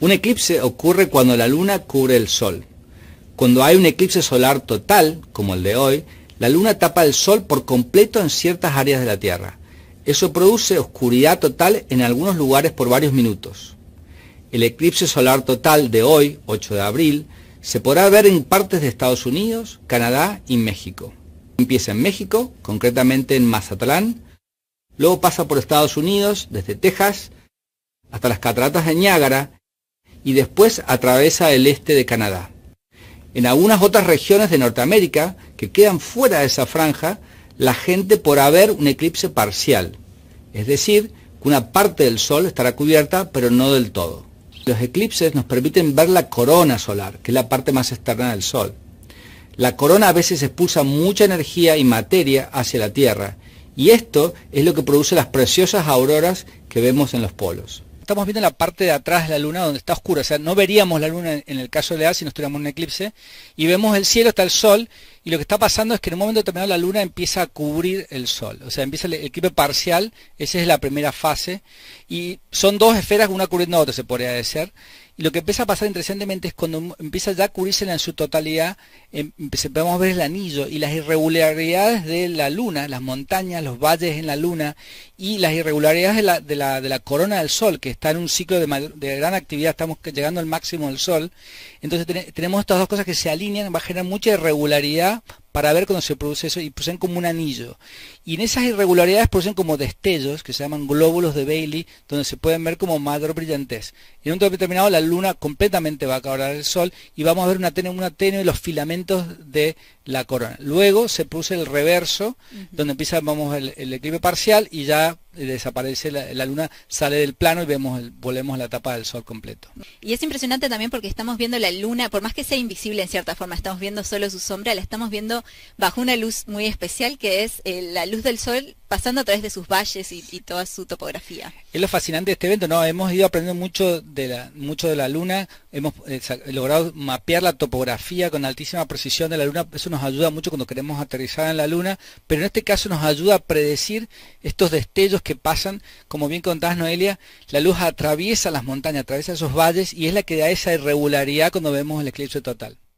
Un eclipse ocurre cuando la luna cubre el sol. Cuando hay un eclipse solar total, como el de hoy, la luna tapa el sol por completo en ciertas áreas de la Tierra. Eso produce oscuridad total en algunos lugares por varios minutos. El eclipse solar total de hoy, 8 de abril, se podrá ver en partes de Estados Unidos, Canadá y México. Empieza en México, concretamente en Mazatlán, luego pasa por Estados Unidos, desde Texas, hasta las cataratas de Niágara, y después atraviesa el este de Canadá. En algunas otras regiones de Norteamérica, que quedan fuera de esa franja, la gente podrá ver un eclipse parcial, es decir, que una parte del Sol estará cubierta, pero no del todo. Los eclipses nos permiten ver la corona solar, que es la parte más externa del Sol. La corona a veces expulsa mucha energía y materia hacia la Tierra, y esto es lo que produce las preciosas auroras que vemos en los polos estamos viendo la parte de atrás de la luna donde está oscura. O sea, no veríamos la luna en el caso de A si no en un eclipse. Y vemos el cielo, hasta el sol, y lo que está pasando es que en un momento determinado la luna empieza a cubrir el sol, o sea, empieza el, equipo parcial, esa es la primera fase, y son dos esferas, una cubriendo a otra, se podría decir, y lo que empieza a pasar interesantemente es cuando empieza ya a cubrirse en su totalidad, empezamos a ver el anillo y las irregularidades de la luna, las montañas, los valles en la luna y las irregularidades de la, corona del sol, que está en un ciclo de, gran actividad, estamos llegando al máximo del sol. Entonces tenemos estas dos cosas que se alinean, va a generar mucha irregularidad para ver cuando se produce eso y producen como un anillo. Y en esas irregularidades producen como destellos que se llaman glóbulos de Bailey, donde se pueden ver como más brillantes. Y en un tiempo determinado la luna completamente va a acabar el sol y vamos a ver una Ateneo una los filamentos de la corona. Luego se produce el reverso, donde empieza vamos el, el eclipse parcial y ya eh, desaparece la, luna, sale del plano y vemos volvemos a la tapa del sol completo. Y es impresionante también porque estamos viendo la luna, por más que sea invisible en cierta forma, estamos viendo solo su sombra, la estamos viendo bajo una luz muy especial que es eh, la luz del sol pasando a través de sus valles y, toda su topografía. Es lo fascinante de este evento, ¿no? Hemos ido aprendiendo mucho de la, mucho de la Luna, hemos eh, logrado mapear la topografía con altísima precisión de la Luna, eso nos ayuda mucho cuando queremos aterrizar en la Luna, pero en este caso nos ayuda a predecir estos destellos que pasan, como bien contás Noelia, la luz atraviesa las montañas, atraviesa esos valles y es la que da esa irregularidad cuando vemos el eclipse total.